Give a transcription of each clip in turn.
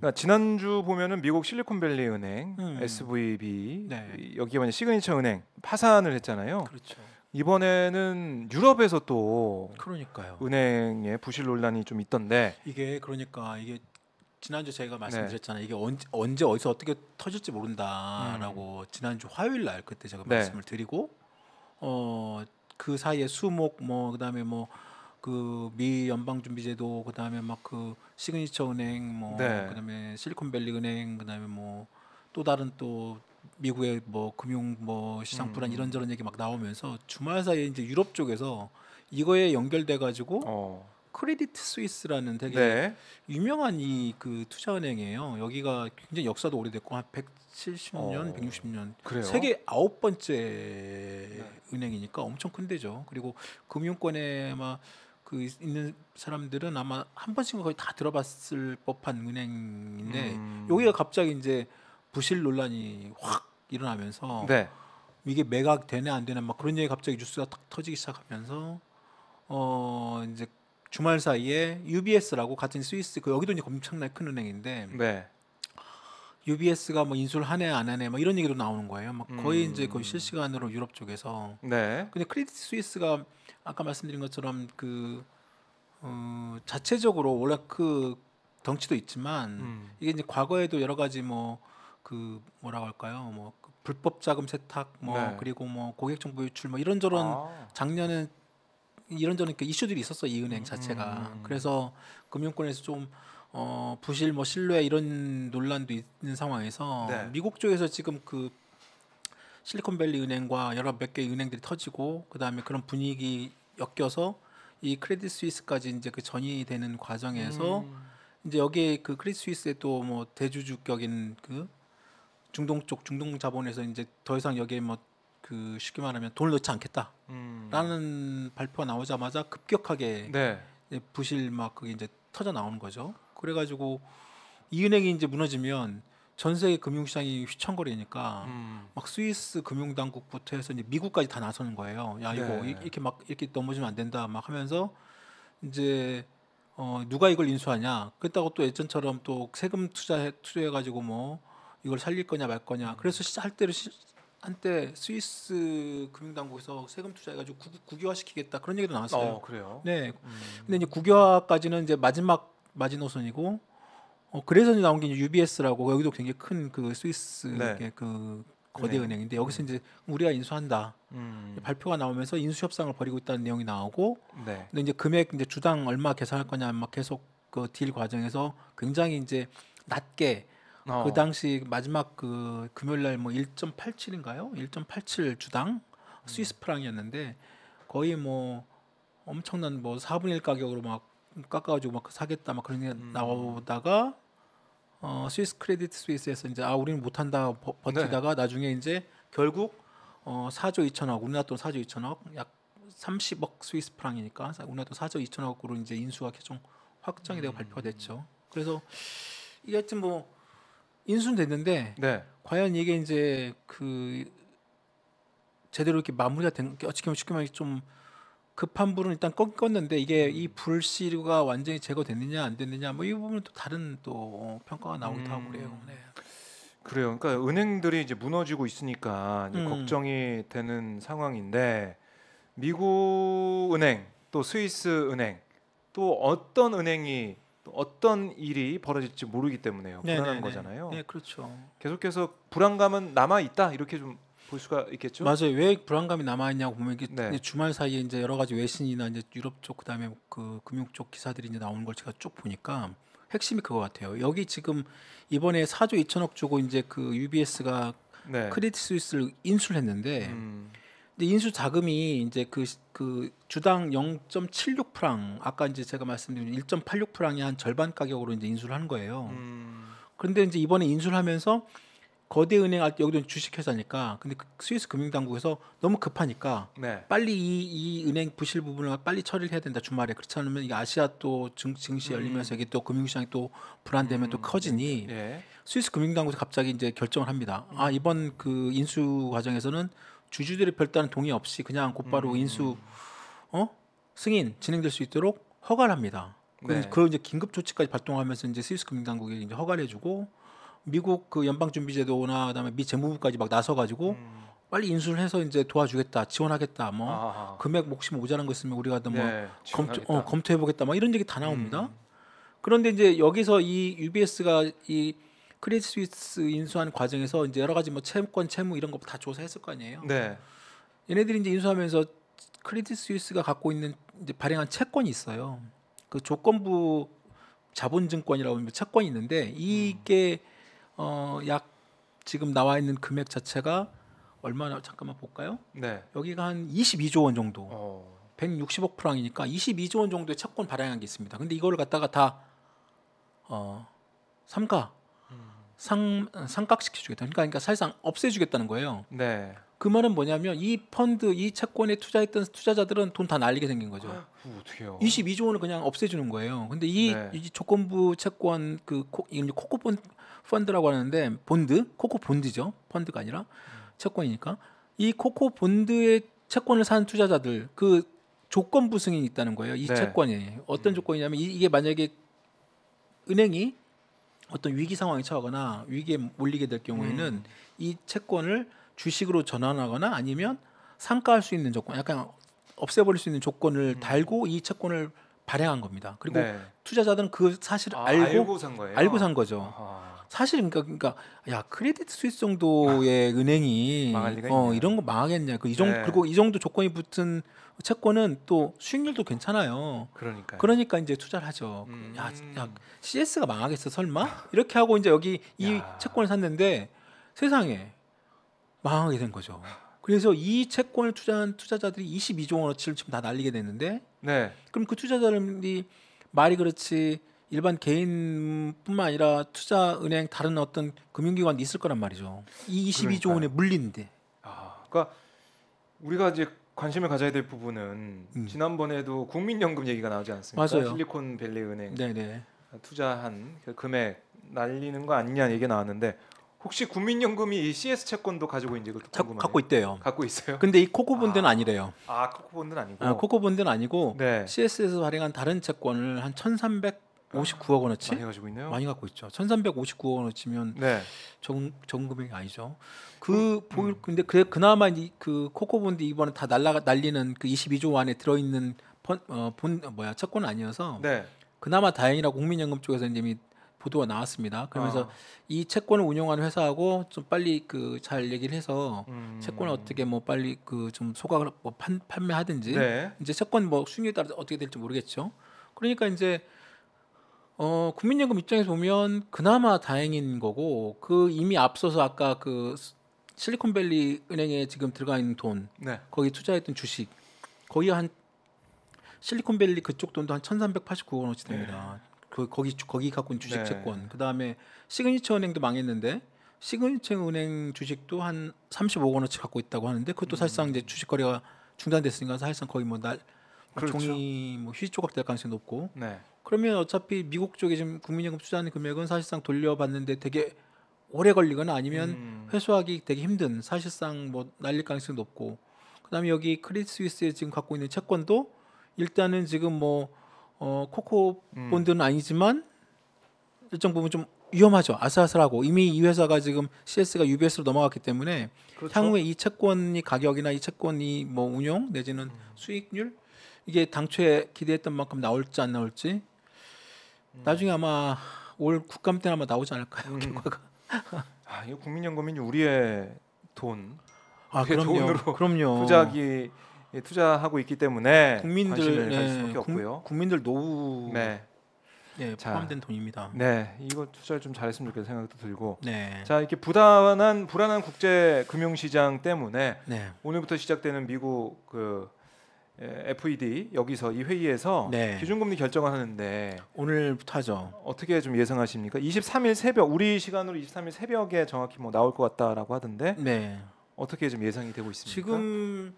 그러니까 지난주 보면은 미국 실리콘밸리 은행 음. SVB 네. 여기만 시그니처 은행 파산을 했잖아요. 그렇죠. 이번에는 유럽에서 또 그러니까요. 은행의 부실 논란이 좀 있던데 이게 그러니까 이게 지난주 제가 네. 말씀드렸잖아요. 네. 이게 언제, 언제 어디서 어떻게 터질지 모른다라고 음. 지난주 화요일 날 그때 제가 네. 말씀을 드리고 어그 사이에 수목 뭐 그다음에 뭐 그미 연방준비제도 그다음에 막 그 시그니처 은행 뭐 네. 그다음에 실리콘밸리 은행 그다음에 뭐 또 다른 또 미국의 뭐 금융 뭐 시장 불안 음. 이런저런 얘기 막 나오면서 주말 사이에 이제 유럽 쪽에서 이거에 연결돼 가지고 어. 크레트 스위스라는 되게 네. 유명한 이 그 투자 은행이에요. 여기가 굉장히 역사도 오래됐고 한 170년, 어, 160년. 그래요? 세계 아홉 번째 네. 은행이니까 엄청 큰 데죠. 그리고 금융권에 막마 그 있는 사람들은 아마 한 번씩은 거의 다 들어봤을 법한 은행인데 음. 여기가 갑자기 이제 부실 논란이 확 일어나면서 네. 이게 매각 되네 안 되네 막 그런 얘기 갑자기 뉴스가 탁 터지기 시작하면서 어 이제 주말 사이에 UBS라고 같은 스위스 그 여기도 이제 엄청나게 큰 은행인데 네. UBS가 뭐 인수를 하네 안 하네 뭐 이런 얘기도 나오는 거예요. 막 거의 음. 이제 거의 음. 실시간으로 유럽 쪽에서. 네. 근데 크레딧 스위스가 아까 말씀드린 것처럼 그 어, 자체적으로 원래 그 덩치도 있지만 음. 이게 이제 과거에도 여러 가지 뭐 그 뭐라고 할까요? 뭐그 불법 자금 세탁 뭐 네. 그리고 뭐 고객 정보 유출 뭐 이런저런 아. 작년에 이런저런 그 이슈들이 있었어 이 은행 자체가. 음. 그래서 금융권에서 좀 어, 부실 뭐 신뢰 이런 논란도 있는 상황에서 네. 미국 쪽에서 지금 그 실리콘밸리 은행과 여러 몇 개 은행들이 터지고 그다음에 그런 분위기 엮여서 이 크레딧 스위스까지 이제 그 전이 되는 과정에서 음. 이제 여기에 그 크레딧 스위스의 또뭐 대주주격인 그 중동 쪽 중동 자본에서 이제 더 이상 여기에 뭐그 쉽게 말하면 돈을 넣지 않겠다라는 음. 발표가 나오자마자 급격하게 네. 부실 막 그게 이제 터져 나오는 거죠. 그래가지고 이 은행이 이제 무너지면 전 세계 금융시장이 휘청거리니까 음. 막 스위스 금융당국부터 해서 이제 미국까지 다 나서는 거예요. 야 이거 네. 이렇게 막 이렇게 넘어지면 안 된다 막 하면서 이제 어 누가 이걸 인수하냐? 그랬다고 또 예전처럼 또 세금 투자해 투자해가지고 뭐 이걸 살릴 거냐 말 거냐. 음. 그래서 시할 작 때를 시, 한때 스위스 금융당국에서 세금 투자해가지고 구, 국유화시키겠다 그런 얘기도 나왔어요. 어, 그래요? 네. 음. 근데 이제 국유화까지는 이제 마지막 마지노선이고 어, 그래서 이제 나온 게 이제 UBS라고 여기도 굉장히 큰 그 스위스 네. 그 거대 네. 은행인데 여기서 네. 이제 우리가 인수한다 음. 발표가 나오면서 인수 협상을 벌이고 있다는 내용이 나오고 네. 근데 이제 금액 이제 주당 얼마 계산할 거냐 막 계속 그딜 과정에서 굉장히 이제 낮게 어. 그 당시 마지막 그 금요일 날뭐 1.87인가요? 1.87 주당 스위스 음. 프랑이었는데 거의 뭐 엄청난 뭐 4분의 1 가격으로 막 깎아가지고 막 사겠다 막 그런 게 음. 나오다가 어, 스위스 크레딧 스위스에서 이제 아 우리는 못한다 버, 버티다가 네. 나중에 이제 결국 어, 4조 2천억 우리나라 돈 4조 2천억 약 30억 스위스 프랑이니까 우리나라 돈 4조 2천억으로 이제 인수가 계속 확정이 되고 음. 발표가 됐죠. 그래서 이게 하여튼 뭐 인수는 됐는데 네. 과연 이게 이제 그 제대로 이렇게 마무리가 된 어떻게 보면 쉽게 말해 좀 급한 불은 일단 꺾 껐는데 이게 음. 이 불씨가 완전히 제거됐느냐 안 됐느냐 뭐 이 부분은 또 다른 또 어, 평가가 나오기도 음. 하고 그래요. 네. 그래요. 그러니까 은행들이 이제 무너지고 있으니까 이제 음. 걱정이 되는 상황인데 미국 은행 또 스위스 은행 또 어떤 은행이 또 어떤 일이 벌어질지 모르기 때문에요. 불안한 거잖아요. 네, 그렇죠. 계속해서 불안감은 남아 있다 이렇게 좀볼 수가 있겠죠. 맞아요. 왜 불안감이 남아 있냐고 보면 이게 네. 주말 사이에 이제 여러 가지 외신이나 이제 유럽 쪽 그다음에 그 금융 쪽 기사들이 이제 나오는 걸 제가 쭉 보니까 핵심이 그거 같아요. 여기 지금 이번에 4조 2천억 주고 이제 그 UBS가 네. 크레딧 스위스를 인수를 했는데 음. 근데 인수 자금이 이제 그, 그 주당 0.76 프랑 아까 이제 제가 말씀드린 1.86 프랑이 한 절반 가격으로 이제 인수를 한 거예요. 음. 그런데 이제 이번에 인수를 하면서 거대 은행 아, 여기도 주식회사니까 근데 그 스위스 금융당국에서 너무 급하니까 네. 빨리 이, 이, 은행 부실 부분을 빨리 처리를 해야 된다 주말에 그렇지 않으면 이게 아시아 또 증, 증시 열리면서 음. 이게 또 금융시장이 또 불안되면 음. 또 커지니 네. 스위스 금융당국에서 갑자기 이제 결정을 합니다 아 이번 그 인수 과정에서는 주주들의 별다른 동의 없이 그냥 곧바로 음. 인수 어 승인 진행될 수 있도록 허가를 합니다 네. 그런 이제 긴급 조치까지 발동하면서 이제 스위스 금융당국이 이제 허가를 해주고 미국 그 연방준비제도나 그다음에 미 재무부까지 막 나서가지고 음. 빨리 인수를 해서 이제 도와주겠다, 지원하겠다, 뭐 아하. 금액 몫이 뭐 모자란 거 있으면 우리가 뭐 네, 검토, 어, 검토해보겠다, 막 이런 얘기 다 나옵니다. 음. 그런데 이제 여기서 이 UBS가 이 크레딧 스위스 인수한 과정에서 이제 여러 가지 뭐 채무권, 채무 이런 거 다 조사했을 거 아니에요. 네. 얘네들이 이제 인수하면서 크레딧 스위스가 갖고 있는 이제 발행한 채권이 있어요. 그 조건부 자본증권이라고 하면 채권이 있는데 이게 음. 어, 약 지금 나와 있는 금액 자체가 얼마나 잠깐만 볼까요? 네. 여기가 한 22조 원 정도. 어. 160억 프랑이니까 22조 원 정도의 채권 발행한 게 있습니다. 근데 이걸 갖다가 다 어, 삼가 음. 상 상각시켜 주겠다. 그러니까 그러니까 사실상 없애 주겠다는 거예요. 네. 그 말은 뭐냐면 이 펀드, 이 채권에 투자했던 투자자들은 돈 다 날리게 생긴 거죠. 어떻게요? 22조 원을 그냥 없애주는 거예요. 근데 이, 네. 이 조건부 채권 그 코, 코코 펀 펀드라고 하는데 본드, 코코 본드죠. 펀드가 아니라 채권이니까 이 코코 본드의 채권을 산 투자자들 그 조건부 승인이 있다는 거예요. 이 네. 채권이 어떤 음. 조건이냐면 이, 게 만약에 은행이 어떤 위기 상황에 처하거나 위기에 몰리게 될 경우에는 음. 이 채권을 주식으로 전환하거나 아니면 상가할 수 있는 조건, 약간 없애버릴 수 있는 조건을 음. 달고 이 채권을 발행한 겁니다. 그리고 네. 투자자들은 그 사실을 아, 알고, 알고 산 거예요. 알고 산 거죠. 아하. 사실 그러니까, 그러니까 야 크레딧 스위스 정도의 아, 은행이 어, 이런 거 망하겠냐. 그이 정도 네. 그리고 이 정도 조건이 붙은 채권은 또 수익률도 괜찮아요. 그러니까 그러니까 이제 투자를 하죠. 음. 야, 야 CS가 망하겠어 설마 이렇게 하고 이제 여기 이 야. 채권을 샀는데 세상에 망하게 된 거죠. 그래서 이 채권을 투자한 투자자들이 22조 원어치를 지금 다 날리게 됐는데 네. 그럼 그 투자자들이 말이 그렇지 일반 개인뿐만 아니라 투자 은행 다른 어떤 금융기관도 있을 거란 말이죠. 이 22조 원에 물린데. 아, 그러니까 우리가 이제 관심을 가져야 될 부분은 음. 지난번에도 국민연금 얘기가 나오지 않습니까? 맞아요. 실리콘밸리 은행 네네. 투자한 그 금액 날리는 거 아니냐 얘기 가 나왔는데 혹시 국민연금이 CS 채권도 가지고 있는지 그것도 궁금하요 갖고 있대요. 갖고 있어요. 근데 이 코코본드는 아, 니래요 아, 코코본드는 아니고. 아, 코코본드는 아니고 네. CS에서 발행한 다른 채권을 한 1,359억 원어치 많이 가지고 있네요. 많이 갖고 있죠. 1,359억 원어치면 네. 정, 정 금액이 아니죠. 그 음, 음. 보일 음. 근데 그 그나마 이, 그 코코본드 이번에 다 날라 날리는 그 22조 안에 들어 있는 어, 본 뭐야 채권 아니어서 네. 그나마 다행이라 국민연금 쪽에서 이미 보도가 나왔습니다. 그러면서 어. 이 채권을 운용하는 회사하고 좀 빨리 그 잘 얘기를 해서 음. 채권을 어떻게 뭐 빨리 그 좀 소각을 뭐 판, 판매하든지 네. 이제 채권 뭐순위에 따라 어떻게 될지 모르겠죠. 그러니까 이제 어 국민연금 입장에서 보면 그나마 다행인 거고 그 이미 앞서서 아까 그 실리콘밸리 은행에 지금 들어가 있는 돈 네. 거기 투자했던 주식 거의 한 실리콘밸리 그쪽 돈도 한 1,389억 원어치 됩니다. 네. 그, 거기 거기 갖고 있는 주식 네. 채권. 그다음에 시그니처 은행도 망했는데 시그니처 은행 주식도 한 35억 원어치 갖고 있다고 하는데 그것도 음. 사실상 이제 주식 거래가 중단됐으니까 사실상 거의 뭐날 뭐 그렇죠. 종이 뭐 휴지조각 될 가능성이 높고 네. 그러면 어차피 미국 쪽에 지금 국민연금 투자하는 금액은 사실상 돌려받는데 되게 오래 걸리거나 아니면 음. 회수하기 되게 힘든 사실상 뭐 날릴 가능성이 높고 그다음에 여기 크리스위스에 지금 갖고 있는 채권도 일단은 지금 뭐 어, 코코 음. 본드는 아니지만 일정 부분 좀 위험하죠. 아슬아슬하고 이미 이 회사가 지금 CS가 UBS로 넘어갔기 때문에 그렇죠. 향후에 이 채권이 가격이나 이 채권이 뭐 운용 내지는 음. 수익률 이게 당초에 기대했던 만큼 나올지 안 나올지 음. 나중에 아마 올 국감 때는 아마 나오지 않을까요 음. 결과가. 아 이거 국민연금이 우리의 돈. 아 그럼요. 돈으로 그럼요. 투자기 예, 투자하고 있기 때문에 국민들 네, 국, 국민들 노후 네. 네, 포함된 자, 돈입니다. 네, 이거 투자를 좀 잘했으면 좋겠다 생각도 들고. 네. 자, 이렇게 불안한 불안한 국제 금융 시장 때문에 네. 오늘부터 시작되는 미국 그 FED 여기서 이 회의에서 네. 기준금리 결정하는데 오늘부터 하죠. 어떻게 좀 예상하십니까? 23일 새벽 우리 시간으로 23일 새벽에 정확히 뭐 나올 것 같다라고 하던데. 네. 어떻게 좀 예상이 되고 있습니까? 지금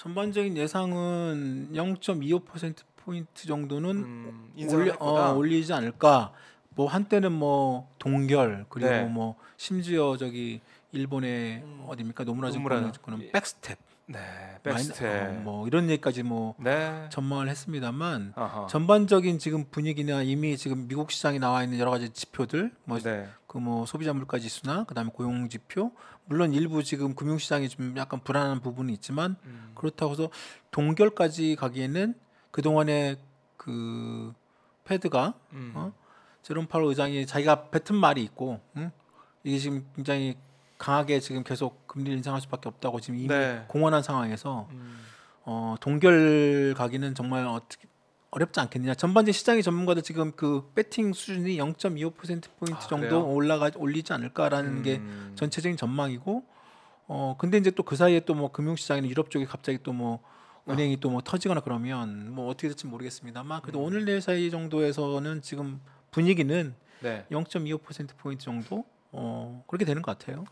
전반적인 예상은 0.25% 포인트 정도는 음, 올리, 어, 올리지 않을까. 뭐 한때는 뭐 동결 그리고 네. 뭐 심지어 저기 일본의 음, 어디입니까 노무라 정권은 백스텝. 네, 백스텝 마이 어, 뭐 이런 얘기까지 뭐 네. 전망을 했습니다만 어허. 전반적인 지금 분위기나 이미 지금 미국 시장에 나와 있는 여러 가지 지표들 뭐 네. 그뭐 소비자 물가 지수나 그다음에 고용 지표 물론 일부 지금 금융 시장이 좀 약간 불안한 부분이 있지만 음. 그렇다고 해서 동결까지 가기에는 그동안에 그 패드가 음. 어? 제롬 파월 의장이 자기가 뱉은 말이 있고 응? 이게 지금 굉장히 강하게 지금 계속 금리를 인상할 수밖에 없다고 지금 이미 네. 공언한 상황에서 음. 어, 동결 가기는 정말 어떻게 어렵지 않겠느냐. 전반적인 시장의 전문가들 지금 그 배팅 수준이 0.25% 포인트 아, 정도 올라가 올리지 않을까라는 음... 게 전체적인 전망이고 어 근데 이제 또 그 사이에 또 뭐 금융 시장이나 유럽 쪽에 갑자기 또 뭐 은행이 또 뭐 터지거나 그러면 뭐 어떻게 될지 모르겠습니다만 그래도 음. 오늘 내일 사이 정도에서는 지금 분위기는 네. 0.25% 포인트 정도 어 그렇게 되는 것 같아요.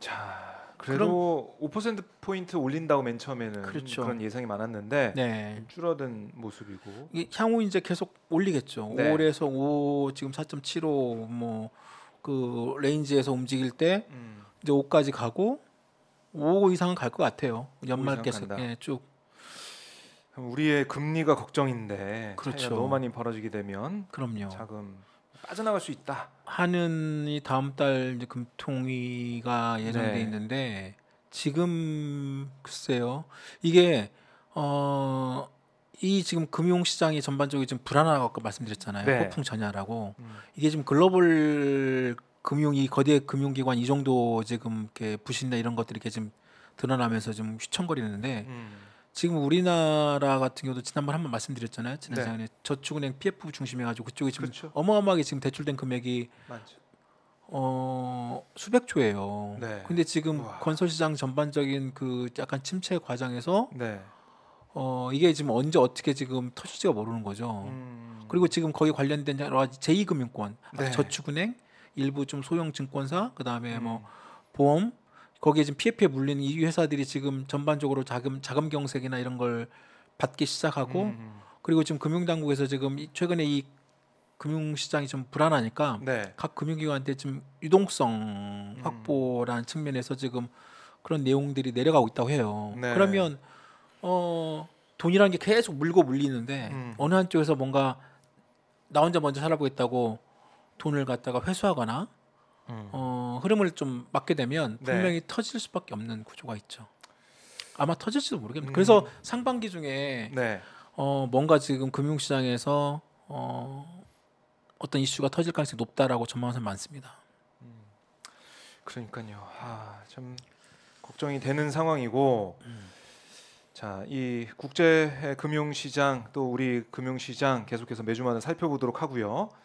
자, 그래도 그럼, 5% 포인트 올린다고 맨 처음에는 그렇죠. 그런 예상이 많았는데 네. 줄어든 모습이고 향후 이제 계속 올리겠죠. 네. 5에서 5 지금 4.75뭐그 레인지에서 움직일 때 음. 이제 5까지 가고 5 이상은 갈 것 같아요. 연말 계속 예, 쭉 우리의 금리가 걱정인데 그렇죠. 너무 많이 벌어지게 되면 그럼요. 자금 빠져나갈 수 있다. 하는 이 다음 달 이제 금통위가 예정돼 네. 있는데 지금 글쎄요 이게 어. 이 지금 금융 시장이 전반적으로 좀 불안하다고 아까 말씀드렸잖아요. 네. 폭풍 전야라고 음. 이게 지금 글로벌 금융이 거대 금융기관 이 정도 지금 이렇게 부신다 이런 것들이 이렇게 지금 드러나면서 좀 휘청거리는데 음. 지금 우리나라 같은 경우도 지난번 한번 말씀드렸잖아요. 지난 네. 시간에 저축은행 PF 중심해 가지고 그쪽이 지금 그렇죠. 어마어마하게 지금 대출된 금액이 맞죠. 어 수백 조예요. 네. 근데 지금 우와. 건설 시장 전반적인 그 약간 침체 과정에서 네. 어 이게 지금 언제 어떻게 지금 터질지가 모르는 거죠. 음. 그리고 지금 거기 관련된 여러 가지 제2금융권, 아, 네. 저축은행, 일부 좀 소형 증권사, 그다음에 뭐 음. 뭐 보험 거기에 지금 PF에 물리는 이 회사들이 지금 전반적으로 자금 자금 경색이나 이런 걸 받기 시작하고 음. 음. 그리고 지금 금융당국에서 지금 최근에 이 금융시장이 좀 불안하니까 네. 각 금융기관한테 지금 유동성 음. 확보라는 음. 측면에서 지금 그런 내용들이 내려가고 있다고 해요. 네. 그러면 어 돈이라는 게 계속 물고 물리는데 음. 어느 한쪽에서 뭔가 나 혼자 먼저 살아보겠다고 돈을 갖다가 회수하거나 음. 어 흐름을 좀 막게 되면 네. 분명히 터질 수밖에 없는 구조가 있죠. 아마 터질지도 모르겠는데 음. 그래서 상반기 중에 네. 어, 뭔가 지금 금융시장에서 어, 어떤 이슈가 터질 가능성이 높다라고 전망하는 사람 많습니다. 음. 그러니까요. 아, 참 걱정이 되는 상황이고 음. 자, 이 국제 금융시장 또 우리 금융시장 계속해서 매주마다 살펴보도록 하고요.